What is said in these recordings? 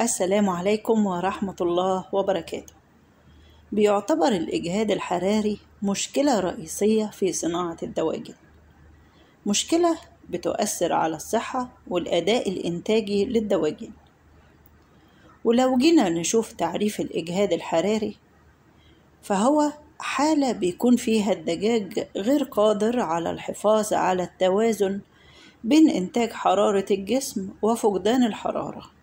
السلام عليكم ورحمة الله وبركاته بيعتبر الإجهاد الحراري مشكلة رئيسية في صناعة الدواجن مشكلة بتؤثر على الصحة والأداء الإنتاجي للدواجن ولو جينا نشوف تعريف الإجهاد الحراري فهو حالة بيكون فيها الدجاج غير قادر على الحفاظ على التوازن بين إنتاج حرارة الجسم وفقدان الحرارة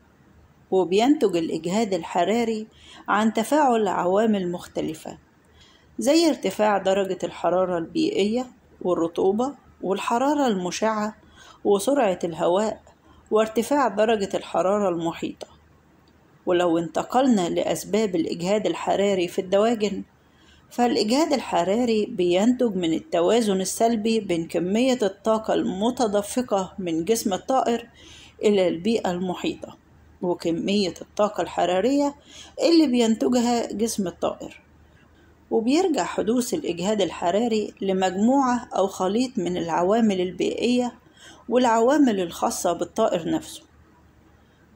وبينتج الإجهاد الحراري عن تفاعل عوامل مختلفة زي ارتفاع درجة الحرارة البيئية والرطوبة والحرارة المشعة وسرعة الهواء وارتفاع درجة الحرارة المحيطة ولو انتقلنا لأسباب الإجهاد الحراري في الدواجن فالإجهاد الحراري بينتج من التوازن السلبي بين كمية الطاقة المتدفقة من جسم الطائر إلى البيئة المحيطة وكمية الطاقة الحرارية اللي بينتجها جسم الطائر وبيرجع حدوث الإجهاد الحراري لمجموعة أو خليط من العوامل البيئية والعوامل الخاصة بالطائر نفسه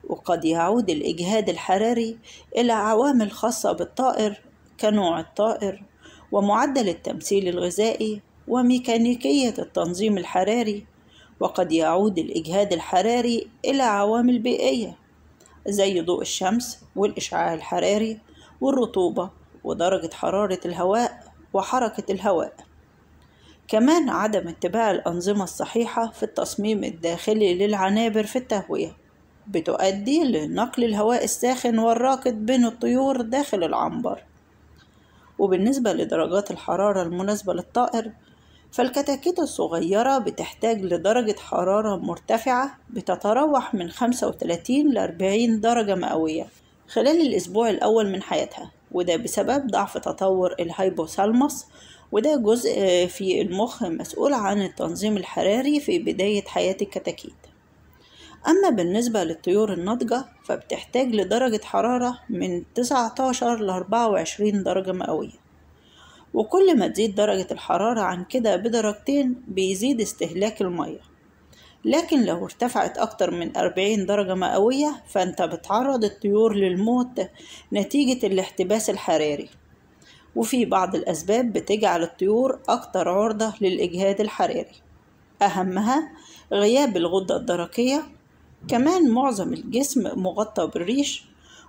وقد يعود الإجهاد الحراري إلى عوامل خاصة بالطائر كنوع الطائر ومعدل التمثيل الغذائي وميكانيكية التنظيم الحراري وقد يعود الإجهاد الحراري إلى عوامل بيئية زي ضوء الشمس والإشعاع الحراري والرطوبة ودرجة حرارة الهواء وحركة الهواء كمان عدم اتباع الأنظمة الصحيحة في التصميم الداخلي للعنابر في التهوية بتؤدي لنقل الهواء الساخن والراكد بين الطيور داخل العنبر وبالنسبة لدرجات الحرارة المناسبة للطائر فالكتاكيت الصغيرة بتحتاج لدرجة حرارة مرتفعة بتتراوح من 35 ل 40 درجة مئوية خلال الأسبوع الأول من حياتها وده بسبب ضعف تطور الهايبوثالموس وده جزء في المخ مسؤول عن التنظيم الحراري في بداية حياة الكتاكيت أما بالنسبة للطيور الناضجة فبتحتاج لدرجة حرارة من 19 ل 24 درجة مئوية وكل ما تزيد درجة الحرارة عن كده بدرجتين بيزيد استهلاك المية لكن لو ارتفعت أكتر من أربعين درجة مئوية فأنت بتعرض الطيور للموت نتيجة الاحتباس الحراري وفي بعض الأسباب بتجعل الطيور أكتر عرضة للإجهاد الحراري أهمها غياب الغدة الدرقية كمان معظم الجسم مغطى بالريش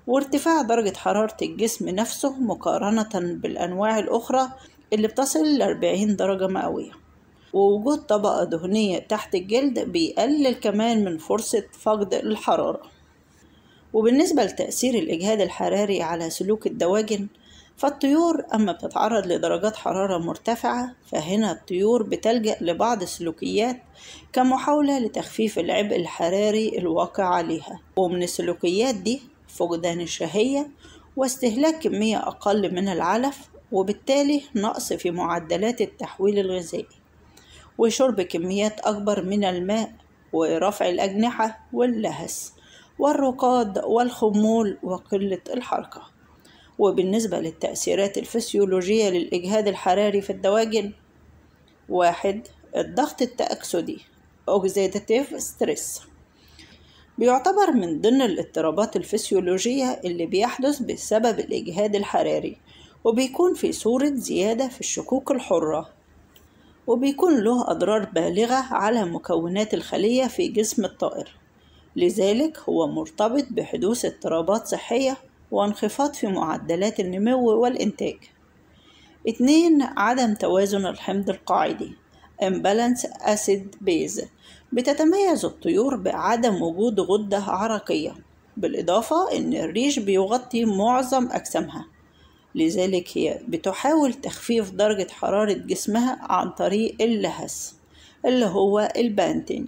وارتفاع درجة حرارة الجسم نفسه مقارنة بالأنواع الأخرى اللي بتصل لأربعين درجة مئوية ووجود طبقة دهنية تحت الجلد بيقلل كمان من فرصة فقد الحرارة وبالنسبة لتأثير الإجهاد الحراري على سلوك الدواجن فالطيور أما بتتعرض لدرجات حرارة مرتفعة فهنا الطيور بتلجأ لبعض السلوكيات كمحاولة لتخفيف العبء الحراري الواقع عليها ومن السلوكيات دي فقدان الشهية واستهلاك كمية أقل من العلف وبالتالي نقص في معدلات التحويل الغذائي وشرب كميات أكبر من الماء ورفع الأجنحة واللهس والرقاد والخمول وقلة الحركة وبالنسبة للتأثيرات الفسيولوجية للإجهاد الحراري في الدواجن واحد الضغط التأكسدي Oxidative Stress بيعتبر من ضمن الاضطرابات الفسيولوجية اللي بيحدث بسبب الإجهاد الحراري وبيكون في صورة زيادة في الشكوك الحرة وبيكون له أضرار بالغة على مكونات الخلية في جسم الطائر لذلك هو مرتبط بحدوث اضطرابات صحية وانخفاض في معدلات النمو والإنتاج اتنين عدم توازن الحمض القاعدي imbalance acid base بتتميز الطيور بعدم وجود غدة عرقية بالإضافة إن الريش بيغطي معظم أجسامها لذلك هي بتحاول تخفيف درجة حرارة جسمها عن طريق اللهس اللي هو البانتينج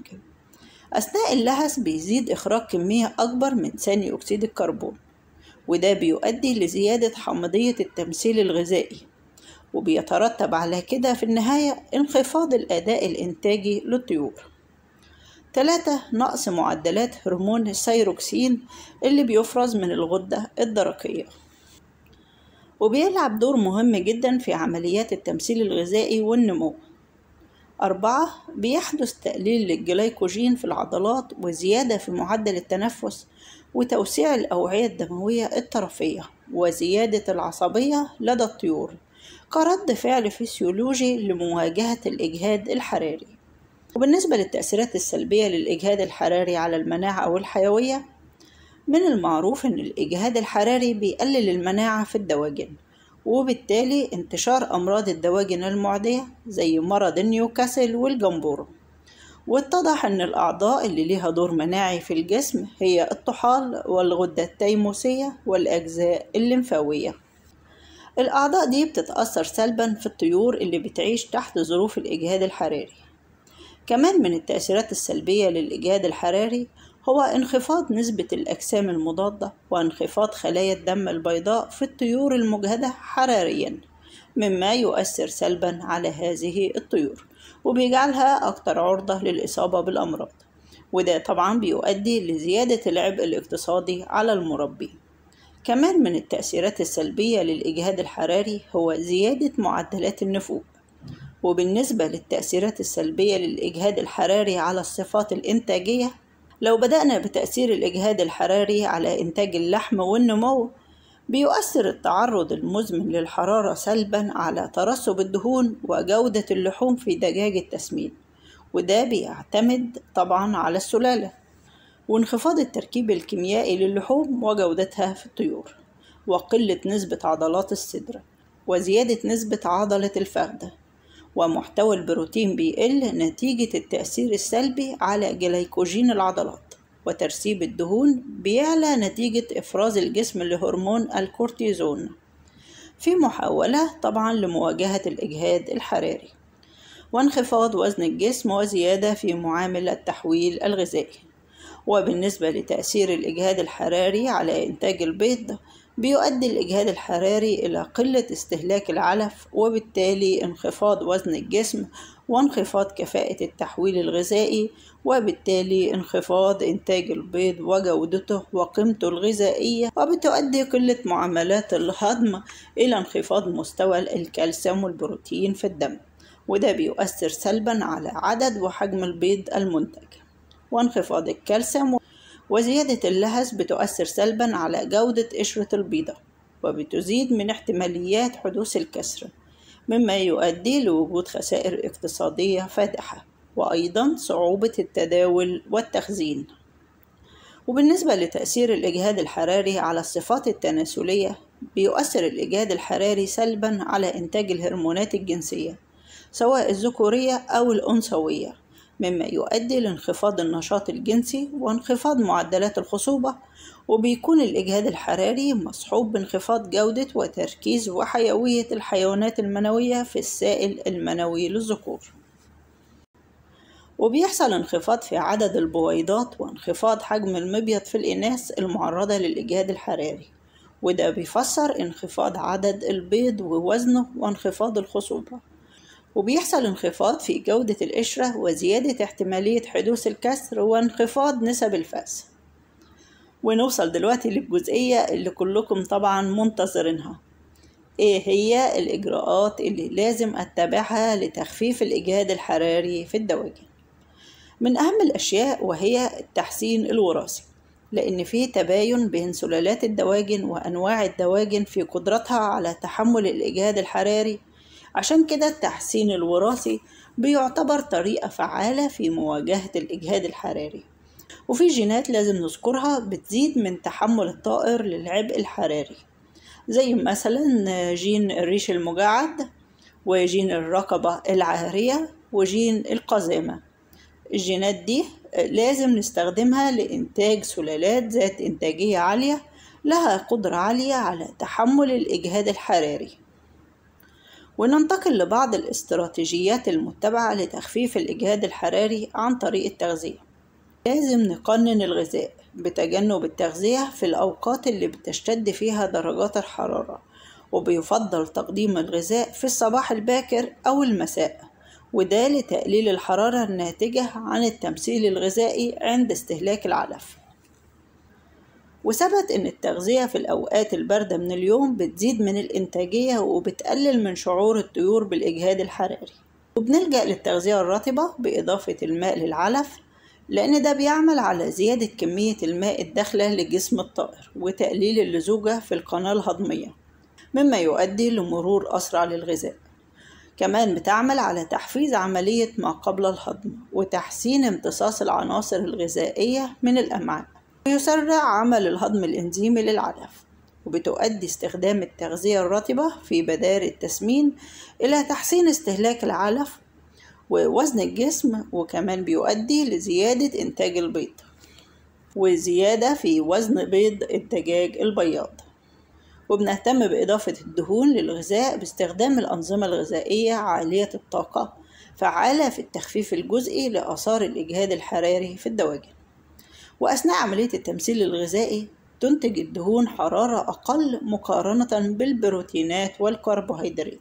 أثناء اللهس بيزيد إخراج كمية أكبر من ثاني أكسيد الكربون وده بيؤدي لزيادة حمضية التمثيل الغذائي وبيترتب على كده في النهاية انخفاض الأداء الإنتاجي للطيور تلاتة نقص معدلات هرمون السيروكسين اللي بيفرز من الغدة الدرقية وبيلعب دور مهم جدا في عمليات التمثيل الغذائي والنمو أربعة بيحدث تقليل للجلايكوجين في العضلات وزيادة في معدل التنفس وتوسيع الأوعية الدموية الطرفية وزيادة العصبية لدى الطيور كرد فعل فسيولوجي لمواجهة الإجهاد الحراري وبالنسبة للتأثيرات السلبية للإجهاد الحراري على المناعة أو الحيوية من المعروف أن الإجهاد الحراري بيقلل المناعة في الدواجن وبالتالي انتشار أمراض الدواجن المعدية زي مرض النيوكاسل والجمبور واتضح أن الأعضاء اللي ليها دور مناعي في الجسم هي الطحال والغدة التيموسية والأجزاء الليمفاوية الأعضاء دي بتتأثر سلبا في الطيور اللي بتعيش تحت ظروف الإجهاد الحراري كمان من التأثيرات السلبية للإجهاد الحراري هو انخفاض نسبة الأجسام المضادة وانخفاض خلايا الدم البيضاء في الطيور المجهدة حراريًا مما يؤثر سلبًا على هذه الطيور وبيجعلها أكثر عرضة للإصابة بالأمراض وده طبعًا بيؤدي لزيادة العبء الاقتصادي على المربي كمان من التأثيرات السلبية للإجهاد الحراري هو زيادة معدلات النفوذ وبالنسبة للتأثيرات السلبية للإجهاد الحراري على الصفات الإنتاجية لو بدأنا بتأثير الإجهاد الحراري على إنتاج اللحم والنمو بيؤثر التعرض المزمن للحرارة سلبا على ترسب الدهون وجودة اللحوم في دجاج التسمين وده بيعتمد طبعا على السلالة وانخفاض التركيب الكيميائي للحوم وجودتها في الطيور وقلة نسبة عضلات الصدر وزيادة نسبة عضلة الفخذة ومحتوى البروتين بيقل نتيجة التأثير السلبي على جليكوجين العضلات وترسيب الدهون بيعلى نتيجة إفراز الجسم لهرمون الكورتيزون في محاولة طبعا لمواجهة الإجهاد الحراري وانخفاض وزن الجسم وزيادة في معامل التحويل الغذائي وبالنسبة لتأثير الإجهاد الحراري على إنتاج البيض بيؤدي الإجهاد الحراري إلى قلة استهلاك العلف وبالتالي انخفاض وزن الجسم وانخفاض كفاءة التحويل الغذائي وبالتالي انخفاض إنتاج البيض وجودته وقيمته الغذائية وبتؤدي قلة معاملات الهضم إلى انخفاض مستوى الكالسيوم والبروتين في الدم وده بيؤثر سلبا على عدد وحجم البيض المنتج وانخفاض الكالسيوم وزيادة اللهث بتؤثر سلبا على جودة قشرة البيضة وبتزيد من احتماليات حدوث الكسر مما يؤدي لوجود خسائر اقتصادية فادحة وأيضا صعوبة التداول والتخزين وبالنسبة لتأثير الإجهاد الحراري على الصفات التناسلية بيؤثر الإجهاد الحراري سلبا على إنتاج الهرمونات الجنسية سواء الذكورية أو الأنثوية مما يؤدي لانخفاض النشاط الجنسي وانخفاض معدلات الخصوبة وبيكون الإجهاد الحراري مصحوب بانخفاض جودة وتركيز وحيوية الحيوانات المنوية في السائل المنوي للذكور وبيحصل انخفاض في عدد البويضات وانخفاض حجم المبيض في الإناث المعرضة للإجهاد الحراري وده بيفسر انخفاض عدد البيض ووزنه وانخفاض الخصوبة وبيحصل انخفاض في جودة القشرة وزيادة احتمالية حدوث الكسر وانخفاض نسب الفأس ونوصل دلوقتي للجزئية اللي كلكم طبعا منتظرينها ايه هي الإجراءات اللي لازم أتبعها لتخفيف الإجهاد الحراري في الدواجن من أهم الأشياء وهي التحسين الوراثي لأن في تباين بين سلالات الدواجن وأنواع الدواجن في قدرتها على تحمل الإجهاد الحراري عشان كده التحسين الوراثي بيعتبر طريقة فعالة في مواجهة الإجهاد الحراري وفي جينات لازم نذكرها بتزيد من تحمل الطائر للعبء الحراري زي مثلا جين الريش المجعد وجين الرقبة العهرية وجين القزامة الجينات دي لازم نستخدمها لإنتاج سلالات ذات إنتاجية عالية لها قدرة عالية على تحمل الإجهاد الحراري وننتقل لبعض الاستراتيجيات المتبعة لتخفيف الإجهاد الحراري عن طريق التغذية لازم نقنن الغذاء بتجنب التغذية في الأوقات اللي بتشتد فيها درجات الحرارة وبيفضل تقديم الغذاء في الصباح الباكر أو المساء وده لتقليل الحرارة الناتجة عن التمثيل الغذائي عند استهلاك العلف وثبت إن التغذية في الأوقات الباردة من اليوم بتزيد من الإنتاجية وبتقلل من شعور الطيور بالإجهاد الحراري وبنلجأ للتغذية الرطبة بإضافة الماء للعلف لأن ده بيعمل على زيادة كمية الماء الداخلة لجسم الطائر وتقليل اللزوجة في القناة الهضمية مما يؤدي لمرور أسرع للغذاء كمان بتعمل على تحفيز عملية ما قبل الهضم وتحسين امتصاص العناصر الغذائية من الأمعاء ويسرع عمل الهضم الإنزيمي للعلف وبتؤدي استخدام التغذية الرطبة في بدائل التسمين إلى تحسين استهلاك العلف ووزن الجسم وكمان بيؤدي لزيادة إنتاج البيض وزيادة في وزن بيض الدجاج البياض وبنهتم بإضافة الدهون للغذاء باستخدام الأنظمة الغذائية عالية الطاقة فعالة في التخفيف الجزئي لآثار الإجهاد الحراري في الدواجن وأثناء عملية التمثيل الغذائي تنتج الدهون حرارة أقل مقارنة بالبروتينات والكربوهيدرات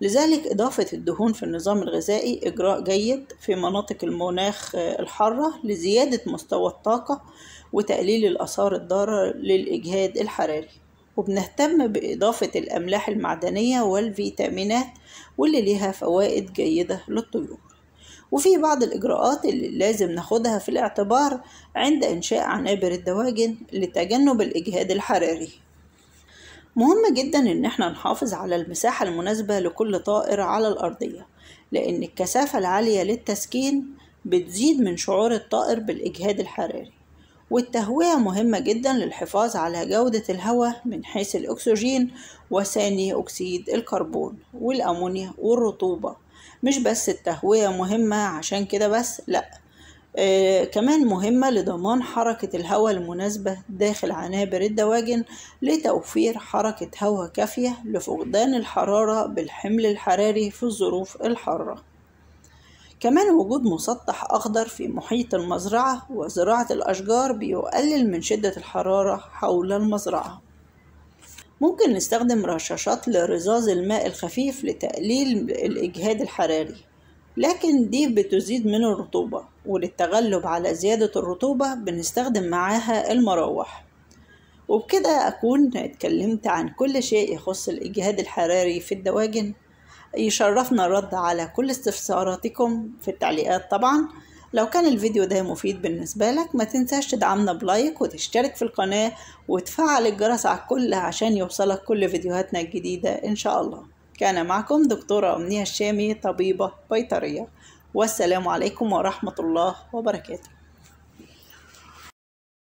لذلك إضافة الدهون في النظام الغذائي إجراء جيد في مناطق المناخ آه، الحارة لزيادة مستوى الطاقة وتقليل الآثار الضارة للإجهاد الحراري وبنهتم بإضافة الأملاح المعدنية والفيتامينات واللي ليها فوائد جيدة للطيور وفي بعض الإجراءات اللي لازم ناخدها في الاعتبار عند إنشاء عنابر الدواجن لتجنب الإجهاد الحراري مهم جدا إن احنا نحافظ على المساحة المناسبة لكل طائر على الأرضية لأن الكثافة العالية للتسكين بتزيد من شعور الطائر بالإجهاد الحراري والتهوية مهمة جدا للحفاظ على جودة الهواء من حيث الأكسجين وثاني أكسيد الكربون والأمونيا والرطوبة مش بس التهوية مهمة عشان كده بس لأ آه كمان مهمة لضمان حركة الهواء المناسبة داخل عنابر الدواجن لتوفير حركة هواء كافية لفقدان الحرارة بالحمل الحراري في الظروف الحارة كمان وجود مسطح أخضر في محيط المزرعة وزراعة الأشجار بيقلل من شدة الحرارة حول المزرعة ممكن نستخدم رشاشات لرذاذ الماء الخفيف لتقليل الإجهاد الحراري لكن دي بتزيد من الرطوبة وللتغلب على زيادة الرطوبة بنستخدم معاها المراوح وبكده أكون اتكلمت عن كل شيء يخص الإجهاد الحراري في الدواجن يشرفنا الرد على كل استفساراتكم في التعليقات طبعاً لو كان الفيديو ده مفيد بالنسبة لك ما تنساش تدعمنا بلايك وتشترك في القناة وتفعل الجرس على كل عشان يوصلك كل فيديوهاتنا الجديدة إن شاء الله كان معكم دكتورة أمنية الشامي طبيبة بيطرية والسلام عليكم ورحمة الله وبركاته